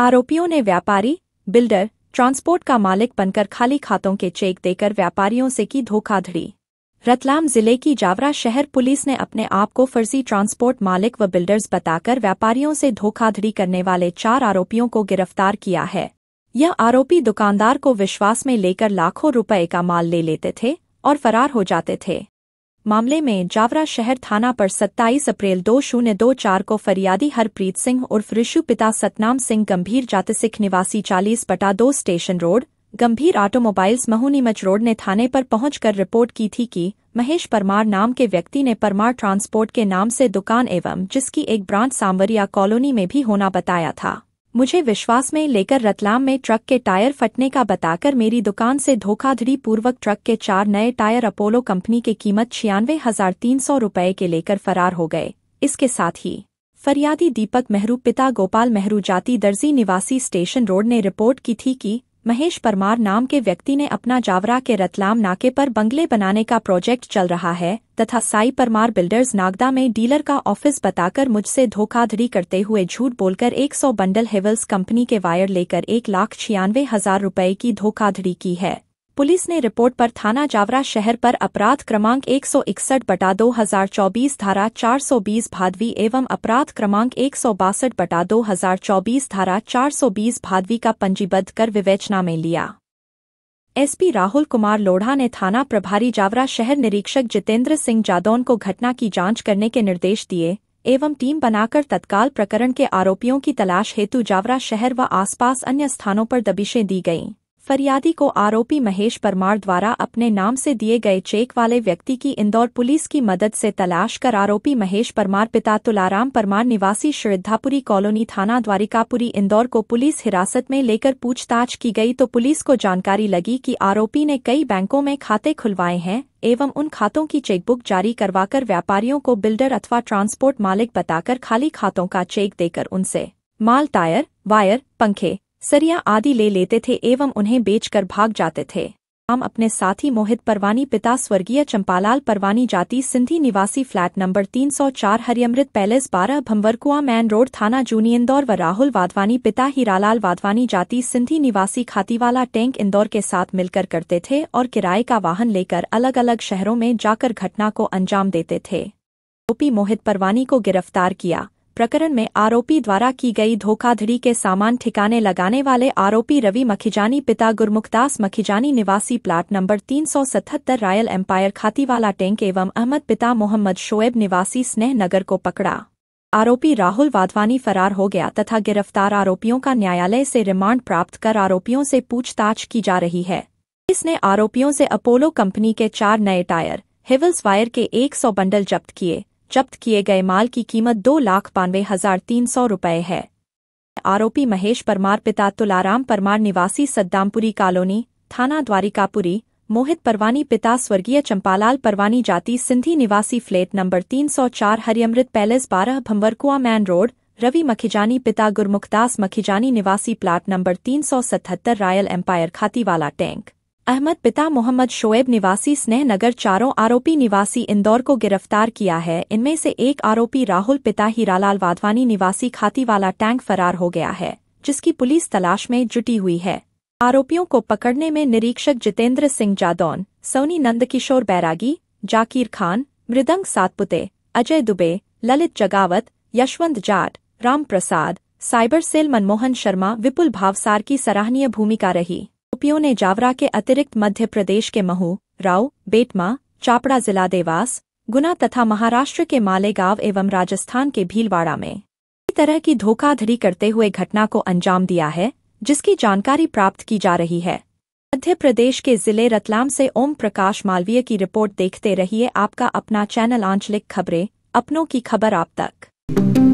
आरोपियों ने व्यापारी बिल्डर ट्रांसपोर्ट का मालिक बनकर खाली खातों के चेक देकर व्यापारियों से की धोखाधड़ी रतलाम जिले की जावरा शहर पुलिस ने अपने आप को फर्जी ट्रांसपोर्ट मालिक व बिल्डर्स बताकर व्यापारियों से धोखाधड़ी करने वाले चार आरोपियों को गिरफ्तार किया है यह आरोपी दुकानदार को विश्वास में लेकर लाखों रुपए का माल ले लेते थे और फरार हो जाते थे मामले में जावरा शहर थाना पर 27 अप्रैल दो शून्य दो चार को फरियादी हरप्रीत सिंह उर्फ ऋषु पिता सतनाम सिंह गंभीर जाति सिख निवासी चालीस पटा दो स्टेशन रोड गंभीर ऑटोमोबाइल्स महोनीमच रोड ने थाने पर पहुंचकर रिपोर्ट की थी कि महेश परमार नाम के व्यक्ति ने परमार ट्रांसपोर्ट के नाम से दुकान एवं जिसकी एक ब्रांच सांवरिया कॉलोनी में भी होना बताया था मुझे विश्वास में लेकर रतलाम में ट्रक के टायर फटने का बताकर मेरी दुकान से धोखाधड़ी पूर्वक ट्रक के चार नए टायर अपोलो कंपनी के कीमत छियानवे हजार तीन सौ रुपये के लेकर फरार हो गए इसके साथ ही फरियादी दीपक मेहरू पिता गोपाल मेहरू जाति दर्जी निवासी स्टेशन रोड ने रिपोर्ट की थी कि महेश परमार नाम के व्यक्ति ने अपना जावरा के रतलाम नाके पर बंगले बनाने का प्रोजेक्ट चल रहा है तथा साई परमार बिल्डर्स नागदा में डीलर का ऑफिस बताकर मुझसे धोखाधड़ी करते हुए झूठ बोलकर 100 बंडल हेवल्स कंपनी के वायर लेकर एक लाख छियानवे हजार रुपये की धोखाधड़ी की है पुलिस ने रिपोर्ट पर थाना जावरा शहर पर अपराध क्रमांक एक सौ इकसठ बटा दो हजार चौबीस धारा चार सौ बीस भादवी एवं अपराध क्रमांक एक सौ बासठ बटा दो हजार चौबीस धारा चार सौ बीस भादवी का पंजीबद्ध कर विवेचना में लिया एसपी राहुल कुमार लोढ़ा ने थाना प्रभारी जावरा शहर निरीक्षक जितेंद्र सिंह जादौन को घटना की जांच करने के निर्देश दिए एवं टीम बनाकर तत्काल प्रकरण के आरोपियों की तलाश हेतु जावरा शहर व आसपास अन्य स्थानों पर दबिशें दी गईं फरियादी को आरोपी महेश परमार द्वारा अपने नाम से दिए गए चेक वाले व्यक्ति की इंदौर पुलिस की मदद से तलाश कर आरोपी महेश परमार पिता तुलाराम परमार निवासी श्रद्धापुरी कॉलोनी थाना द्वारिकापुरी इंदौर को पुलिस हिरासत में लेकर पूछताछ की गई तो पुलिस को जानकारी लगी कि आरोपी ने कई बैंकों में खाते खुलवाए हैं एवं उन खातों की चेकबुक जारी करवाकर व्यापारियों को बिल्डर अथवा ट्रांसपोर्ट मालिक बताकर खाली खातों का चेक देकर उनसे माल टायर वायर पंखे सरिया आदि ले लेते थे एवं उन्हें बेचकर भाग जाते थे राम अपने साथी मोहित परवानी पिता स्वर्गीय चंपालाल परवानी जाति सिंधी निवासी फ्लैट नंबर 304 हरियमृत पैलेस बारह भंवरकुआ मैन रोड थाना जूनी इंदौर व राहुल वाधवानी पिता हीरालाल वाधवानी जाति सिंधी निवासी खातीवाला टैंक इंदौर के साथ मिलकर करते थे और किराए का वाहन लेकर अलग अलग शहरों में जाकर घटना को अंजाम देते थे ओपी मोहित परवानी को गिरफ्तार किया प्रकरण में आरोपी द्वारा की गई धोखाधड़ी के सामान ठिकाने लगाने वाले आरोपी रवि मखिजानी पिता गुरमुखदास मखिजानी निवासी plot number 377 royal empire Khatiwala tank एवं अहमद पिता मोहम्मद शोएब निवासी स्नेह नगर को पकड़ा आरोपी राहुल वाधवानी फरार हो गया तथा गिरफ्तार आरोपियों का न्यायालय से रिमांड प्राप्त कर आरोपियों से पूछताछ की जा रही है इसने आरोपियों से अपोलो कंपनी के चार नए टायर हिवल्स वायर के 100 बंडल जब्त किए जब्त किए गए माल की कीमत दो लाख बानवे हजार तीन सौ रुपये है आरोपी महेश परमार पिता तुलाराम परमार निवासी सद्दामपुरी कॉलोनी थाना द्वारिकापुरी मोहित परवानी पिता स्वर्गीय चंपालाल परवानी जाति सिंधी निवासी फ्लैट नंबर 304 हरिअमृत पैलेस बारह भंवरकुआ मैन रोड रवि मखिजानी पिता गुरमुखदास मखिजानी निवासी plot number 377 royal empire Khatiwala tank Ahmad पिता मोहम्मद शोएब निवासी स्नेह नगर चारों आरोपी निवासी इंदौर को गिरफ्तार किया है इनमें से एक आरोपी राहुल पिता हीरालाल वाधवानी निवासी खातीवाला टैंक फरार हो गया है जिसकी पुलिस तलाश में जुटी हुई है आरोपियों को पकड़ने में निरीक्षक जितेंद्र सिंह जादौन सोनी नंदकिशोर बैरागी जाकिर खान मृदंग सातपुते अजय दुबे ललित जगावत यशवंत जाट राम प्रसाद साइबर सेल मनमोहन शर्मा विपुल भावसार की सराहनीय भूमिका रही आरोपियों ने जावरा के अतिरिक्त मध्य प्रदेश के महू राव बेटमा चापड़ा जिला देवास गुना तथा महाराष्ट्र के मालेगांव एवं राजस्थान के भीलवाड़ा में इसी तरह की धोखाधड़ी करते हुए घटना को अंजाम दिया है जिसकी जानकारी प्राप्त की जा रही है मध्य प्रदेश के जिले रतलाम से ओम प्रकाश मालवीय की रिपोर्ट देखते रहिए आपका अपना चैनल आंचलिक खबरें अपनों की खबर आप तक